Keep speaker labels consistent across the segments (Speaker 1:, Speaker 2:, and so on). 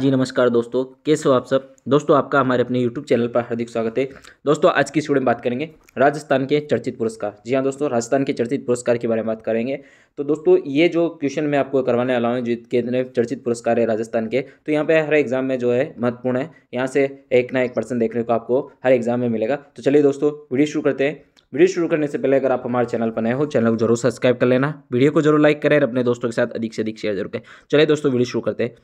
Speaker 1: जी नमस्कार दोस्तों कैसे हो आप सब दोस्तों आपका हमारे अपने YouTube चैनल पर हार्दिक स्वागत है दोस्तों आज की स्टूडियो में बात करेंगे राजस्थान के चर्चित पुरस्कार जी हाँ दोस्तों राजस्थान के चर्चित पुरस्कार के बारे में बात करेंगे तो दोस्तों ये जो क्वेश्चन मैं आपको करवाने वाला हूँ जितने चर्चित पुरस्कार है राजस्थान के तो यहाँ पर हर एग्जाम में जो है महत्वपूर्ण है यहाँ से एक ना एक पर्सन देखने को आपको हर एग्जाम में मिलेगा तो चलिए दोस्तों वीडियो शुरू करते हैं वीडियो शुरू करने से पहले अगर आप हमारे चैनल पर नए हो चैनल को जरूर सब्सक्राइब कर लेना वीडियो को जरूर लाइक करें और अपने दोस्तों के साथ अधिक से अधिक शेयर जरूर करें चलिए दोस्तों वीडियो शुरू करते हैं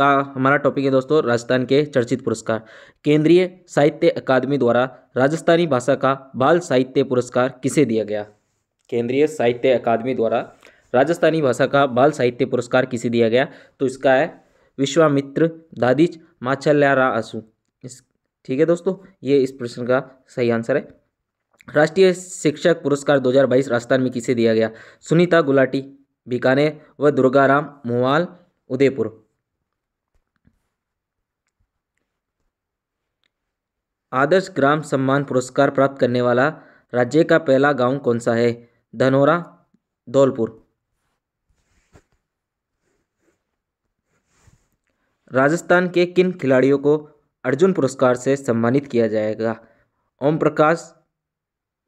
Speaker 1: तो हमारा टॉपिक है दोस्तों राजस्थान के चर्चित पुरस्कार केंद्रीय साहित्य अकादमी द्वारा राजस्थानी भाषा का बाल साहित्य पुरस्कार किसे दिया गया केंद्रीय साहित्य अकादमी द्वारा राजस्थानी भाषा का बाल साहित्य पुरस्कार किसे दिया गया तो इसका है विश्वामित्र दादीच माछल्या रा आंसू इस ठीक है दोस्तों ये इस प्रश्न का सही आंसर है राष्ट्रीय शिक्षक पुरस्कार 2022 राजस्थान में किसे दिया गया सुनीता गुलाटी बीकानेर व दुर्गाराम मोवाल उदयपुर आदर्श ग्राम सम्मान पुरस्कार प्राप्त करने वाला राज्य का पहला गांव कौन सा है धनौरा धौलपुर राजस्थान के किन खिलाड़ियों को अर्जुन पुरस्कार से सम्मानित किया जाएगा ओम प्रकाश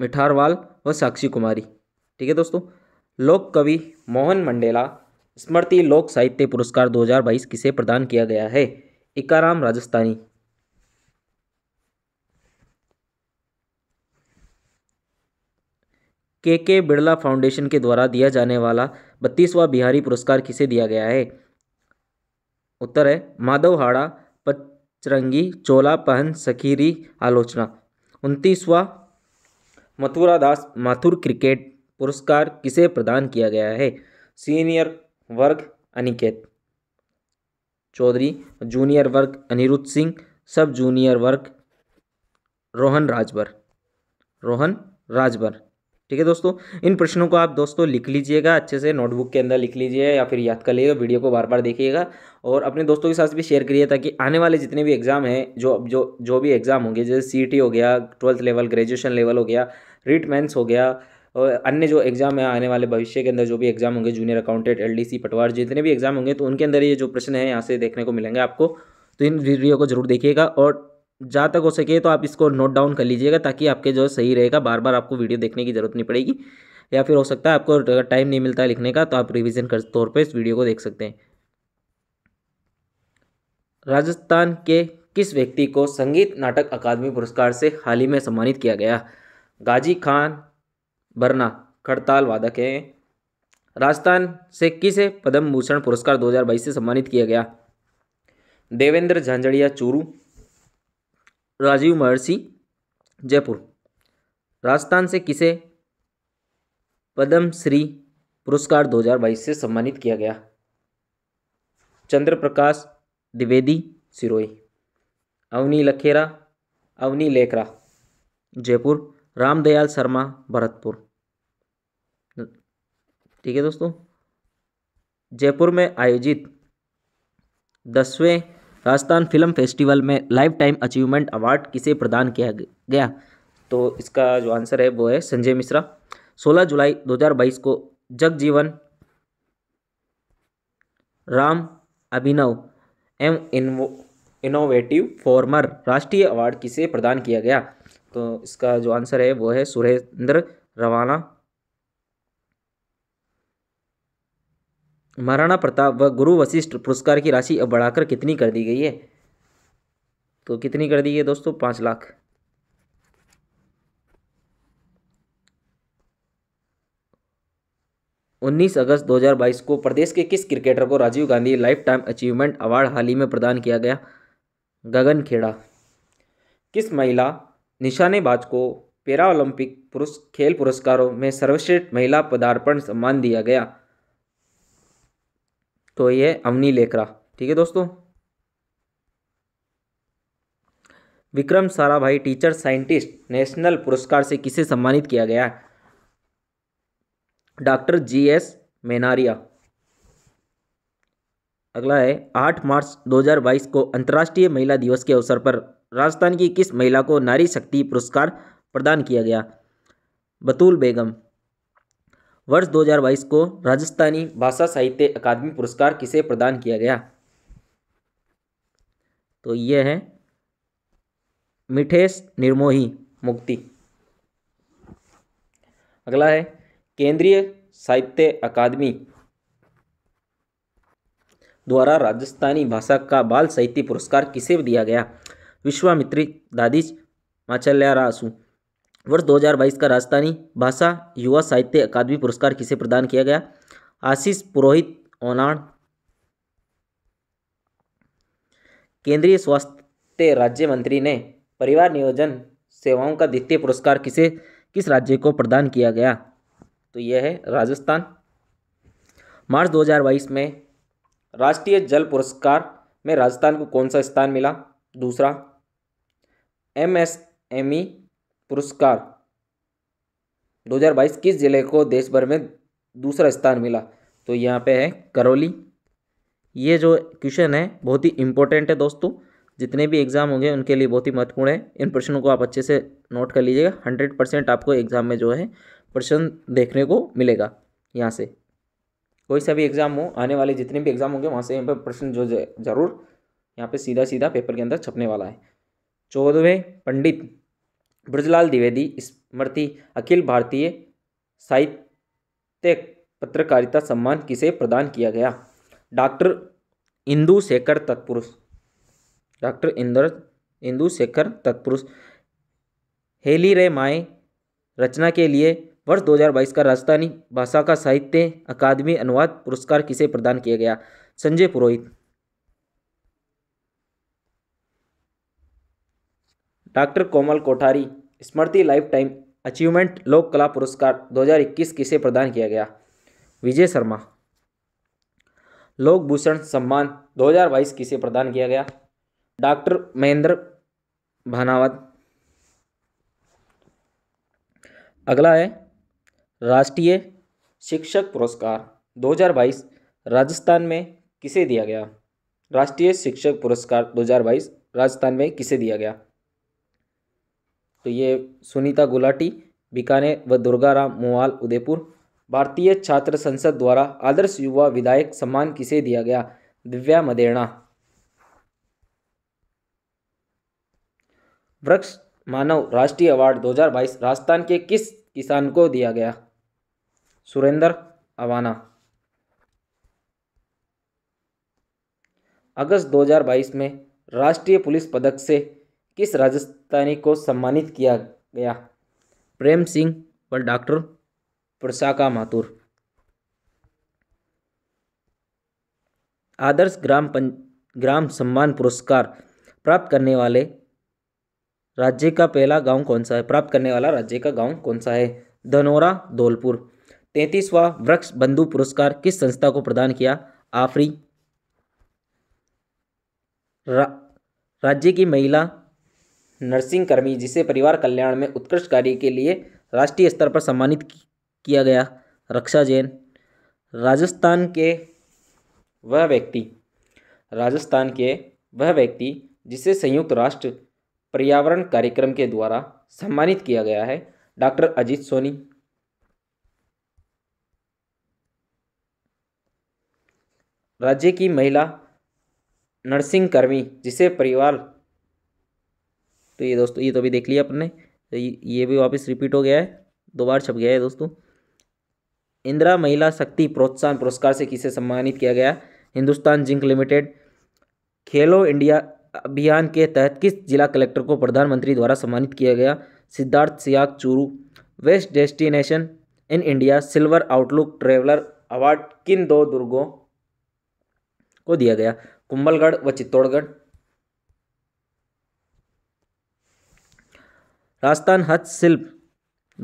Speaker 1: मिठारवाल व साक्षी कुमारी ठीक है दोस्तों लोक कवि मोहन मंडेला स्मृति लोक साहित्य पुरस्कार 2022 किसे प्रदान किया गया है इकाराम राजस्थानी के के बिड़ला फाउंडेशन के द्वारा दिया जाने वाला बत्तीसवा बिहारी पुरस्कार किसे दिया गया है उत्तर है माधव हाड़ा पचरंगी चोला पहन सखीरी आलोचना उनतीसवा मथुरा दास माथुर क्रिकेट पुरस्कार किसे प्रदान किया गया है सीनियर वर्ग अनिकेत चौधरी जूनियर वर्ग अनिरुद्ध सिंह सब जूनियर वर्ग रोहन राजभर रोहन राजभर ठीक है दोस्तों इन प्रश्नों को आप दोस्तों लिख लीजिएगा अच्छे से नोटबुक के अंदर लिख लीजिए या फिर याद कर लीजिएगा वीडियो को बार बार देखिएगा और अपने दोस्तों के साथ भी शेयर करिए ताकि आने वाले जितने भी एग्ज़ाम हैं जो जो जो भी एग्ज़ाम होंगे जैसे सी e हो गया ट्वेल्थ लेवल ग्रेजुएशन लेवल हो गया रिट मैंस हो गया और अन्य जो एग्ज़ाम है आने वाले भविष्य के अंदर जो भी एग्ज़ाम होंगे जूनियर अकाउंटेंट एलडीसी पटवार जितने भी एग्ज़ाम होंगे तो उनके अंदर ये जो प्रश्न है यहाँ से देखने को मिलेंगे आपको तो इन वीडियो को जरूर देखिएगा और जहाँ तक हो सके तो आप इसको नोट डाउन कर लीजिएगा ताकि आपके जो सही रहेगा बार बार आपको वीडियो देखने की जरूरत नहीं पड़ेगी या फिर हो सकता है आपको अगर टाइम नहीं मिलता है लिखने का तो आप रिविजन कर तौर पर इस वीडियो को देख सकते हैं राजस्थान के किस व्यक्ति को संगीत नाटक अकादमी पुरस्कार से हाल ही में सम्मानित किया गया गाजी खान बरना खड़ताल वादक हैं राजस्थान से किसे पद्म भूषण पुरस्कार 2022 से सम्मानित किया गया देवेंद्र झांझड़िया चूरू राजीव महर्षि जयपुर राजस्थान से किसे पद्मश्री पुरस्कार 2022 से सम्मानित किया गया चंद्र प्रकाश द्विवेदी सिरोही अवनी लखेरा अवनी लेखरा जयपुर रामदयाल शर्मा भरतपुर ठीक है दोस्तों जयपुर में आयोजित दसवें राजस्थान फिल्म फेस्टिवल में लाइफ टाइम अचीवमेंट अवार्ड किसे प्रदान किया गया तो इसका जो आंसर है वो है संजय मिश्रा 16 जुलाई 2022 को जगजीवन राम अभिनव एम इनोवेटिव फॉर्मर राष्ट्रीय अवार्ड किसे प्रदान किया गया तो इसका जो आंसर है वो है सुरेंद्र रवाना महाराणा प्रताप व गुरु वशिष्ठ पुरस्कार की राशि अब बढ़ाकर कितनी कर दी गई है तो कितनी कर दी है दोस्तों पाँच लाख उन्नीस अगस्त 2022 को प्रदेश के किस क्रिकेटर को Rajiv Gandhi lifetime achievement award हाल ही में प्रदान किया गया गगन खेड़ा किस महिला निशानेबाज को पैरा ओलंपिक पुरुष खेल पुरस्कारों में सर्वश्रेष्ठ महिला पदार्पण सम्मान दिया गया तो ये अवनी लेकर ठीक है दोस्तों Vikram Sarabhai teacher scientist national पुरस्कार से किसे सम्मानित किया गया है डॉक्टर जी एस मेनारिया अगला है आठ मार्च 2022 को अंतर्राष्ट्रीय महिला दिवस के अवसर पर राजस्थान की किस महिला को नारी शक्ति पुरस्कार प्रदान किया गया बतूल बेगम वर्ष 2022 को राजस्थानी भाषा साहित्य अकादमी पुरस्कार किसे प्रदान किया गया तो ये है मिठेश निर्मोही मुक्ति अगला है केंद्रीय साहित्य अकादमी द्वारा राजस्थानी भाषा का बाल साहित्य पुरस्कार किसे दिया गया विश्वामित्री दादीज माचल्यारासू वर्ष 2022 का राजस्थानी भाषा युवा साहित्य अकादमी पुरस्कार किसे प्रदान किया गया आशीष पुरोहित ओनाण केंद्रीय स्वास्थ्य राज्य मंत्री ने परिवार नियोजन सेवाओं का द्वितीय पुरस्कार किसे किस राज्य को प्रदान किया गया तो यह है राजस्थान मार्च 2022 में राष्ट्रीय जल पुरस्कार में राजस्थान को कौन सा स्थान मिला दूसरा एम एस एम ई पुरस्कार 2022 किस जिले को देश भर में दूसरा स्थान मिला तो यहाँ पे है करौली ये जो क्वेश्चन है बहुत ही इंपॉर्टेंट है दोस्तों जितने भी एग्ज़ाम होंगे उनके लिए बहुत ही महत्वपूर्ण है इन प्रश्नों को आप अच्छे से नोट कर लीजिएगा हंड्रेड परसेंट आपको एग्ज़ाम में जो है प्रश्न देखने को मिलेगा यहाँ से कोई सा भी एग्ज़ाम हो आने वाले जितने भी एग्ज़ाम होंगे वहाँ से यहाँ पर प्रश्न जो ज़रूर यहाँ पे सीधा सीधा पेपर के अंदर छपने वाला है चौदहवें पंडित ब्रजलाल द्विवेदी स्मृति अखिल भारतीय साहित्य पत्रकारिता सम्मान किसे प्रदान किया गया डॉक्टर इंदु शेखर तत्पुरुष डॉक्टर इंदर इंदु शेखर तत्पुरुष हेली रे माए रचना के लिए वर्ष 2022 का राजस्थानी भाषा का साहित्य अकादमी अनुवाद पुरस्कार किसे प्रदान किया गया संजय पुरोहित डॉक्टर कोमल कोठारी स्मृति लाइफ टाइम अचीवमेंट लोक कला पुरस्कार 2021 किसे प्रदान किया गया विजय शर्मा लोक भूषण सम्मान 2022 किसे प्रदान किया गया डॉक्टर महेंद्र भानावत अगला है राष्ट्रीय शिक्षक पुरस्कार 2022 राजस्थान में किसे दिया गया राष्ट्रीय शिक्षक पुरस्कार 2022 राजस्थान में किसे दिया गया तो ये सुनीता गुलाटी बीकानेर व दुर्गाराम मोवाल उदयपुर भारतीय छात्र संसद द्वारा आदर्श युवा विधायक सम्मान किसे दिया गया दिव्या मदेरणा वृक्ष मानव राष्ट्रीय अवार्ड 2022 राजस्थान के किस किसान को दिया गया सुरेंद्र अवाना अगस्त 2022 में राष्ट्रीय पुलिस पदक से किस राजस्थान पाकिस्तानी को सम्मानित किया गया प्रेम सिंह व डॉक्टर प्रशाखा माथुर आदर्श ग्राम पं ग्राम सम्मान पुरस्कार प्राप्त करने वाले राज्य का पहला गांव कौन सा है प्राप्त करने वाला राज्य का गांव कौन सा है धनोरा धौलपुर तैंतीसवा वृक्ष बंधु पुरस्कार किस संस्था को प्रदान किया आफरी रा, राज्य की महिला नर्सिंग कर्मी जिसे परिवार कल्याण में उत्कृष्ट कार्य के लिए राष्ट्रीय स्तर पर सम्मानित किया गया रक्षा जैन राजस्थान के वह व्यक्ति राजस्थान के वह व्यक्ति जिसे संयुक्त राष्ट्र पर्यावरण कार्यक्रम के द्वारा सम्मानित किया गया है डॉक्टर अजीत सोनी राज्य की महिला नर्सिंग कर्मी जिसे परिवार तो ये दोस्तों ये तो अभी देख लिया अपने तो ये भी वापस रिपीट हो गया है दो बार छप गया है दोस्तों इंदिरा महिला शक्ति प्रोत्साहन पुरस्कार से किसे सम्मानित किया गया Hindustan zinc limited Khelo India अभियान के तहत किस जिला कलेक्टर को प्रधानमंत्री द्वारा सम्मानित किया गया Siddharth Siyag Churu west destination in India silver outlook traveller award किन दो दुर्गों को दिया गया कुंभलगढ़ व चित्तौड़गढ़ राजस्थान हस्तशिल्प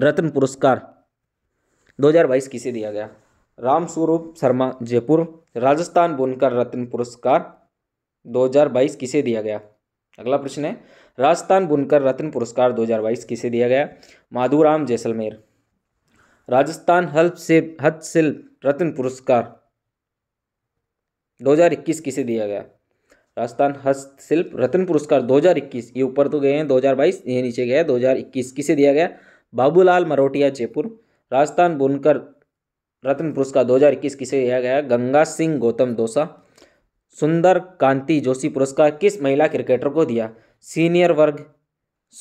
Speaker 1: रत्न पुरस्कार 2022 किसे दिया गया रामस्वरूप शर्मा जयपुर राजस्थान बुनकर रत्न पुरस्कार 2022 किसे दिया गया अगला प्रश्न है राजस्थान बुनकर रत्न पुरस्कार 2022 किसे दिया गया माधुराम जैसलमेर राजस्थान हल्प से हस्तशिल्प रत्न पुरस्कार 2021 किसे दिया गया राजस्थान हस्तशिल्प रत्न पुरस्कार 2021 ये ऊपर तो गए हैं 2022 ये नीचे गया है 2021 किसे दिया गया बाबूलाल मरोटिया जयपुर राजस्थान बुनकर रत्न पुरस्कार 2021 किसे दिया गया गंगा सिंह गौतम दोसा सुंदर कांति जोशी पुरस्कार किस महिला क्रिकेटर को दिया सीनियर वर्ग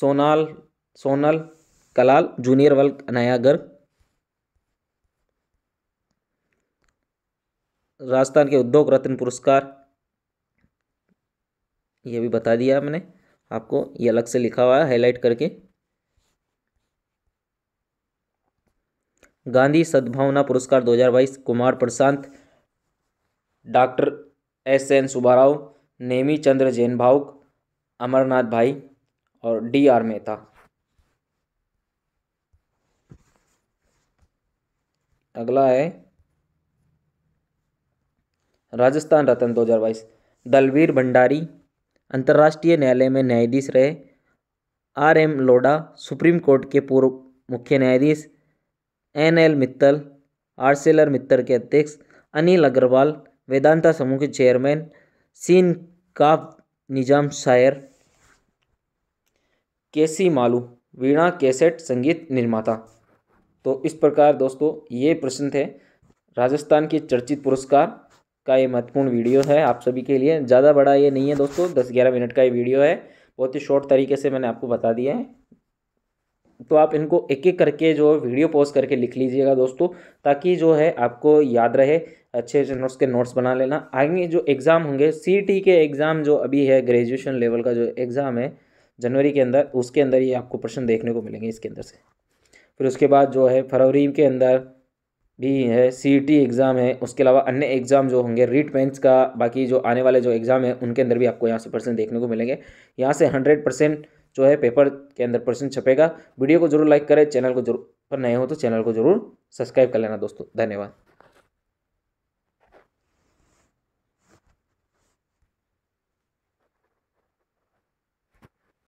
Speaker 1: सोनाल सोनल कलाल जूनियर वर्ग नयागर राजस्थान के उद्योग रत्न पुरस्कार ये भी बता दिया मैंने आपको ये अलग से लिखा हुआ है हाईलाइट करके गांधी सद्भावना पुरस्कार 2022 Kumar Prashant doctor S N Subbarao Nemi Chandra Jain Bhavuk Amarnath भाई और डी आर मेहता अगला है राजस्थान रत्न 2022 दलवीर भंडारी अंतर्राष्ट्रीय न्यायालय में न्यायाधीश रहे R M Lodha supreme court के पूर्व मुख्य न्यायाधीश N L Mittal Arcelor Mittal के अध्यक्ष अनिल अग्रवाल वेदांता समूह के चेयरमैन सीन काफ निजाम शायर केसी मालू वीणा कैसेट संगीत निर्माता तो इस प्रकार दोस्तों ये प्रश्न थे राजस्थान के चर्चित पुरस्कार का ये महत्वपूर्ण वीडियो है आप सभी के लिए ज़्यादा बड़ा ये नहीं है दोस्तों दस ग्यारह मिनट का ये वीडियो है बहुत ही शॉर्ट तरीके से मैंने आपको बता दिया है तो आप इनको एक एक करके जो वीडियो पोस्ट करके लिख लीजिएगा दोस्तों ताकि जो है आपको याद रहे अच्छे से नोट्स के नोट्स बना लेना आगे जो एग्ज़ाम होंगे सीटी के एग्ज़ाम जो अभी है ग्रेजुएशन लेवल का जो एग्ज़ाम है जनवरी के अंदर उसके अंदर ये आपको प्रश्न देखने को मिलेंगे इसके अंदर से फिर उसके बाद जो है फरवरी के अंदर भी है सीईटी एग्ज़ाम e है उसके अलावा अन्य एग्ज़ाम जो होंगे रीट मेंस का बाकी जो आने वाले जो एग्ज़ाम है उनके अंदर भी आपको यहाँ से परसेंट देखने को मिलेंगे यहाँ से हंड्रेड परसेंट जो है पेपर के अंदर परसेंट छपेगा वीडियो को जरूर लाइक करें चैनल को जरूर पर नए हो तो चैनल को जरूर सब्सक्राइब कर लेना दोस्तों धन्यवाद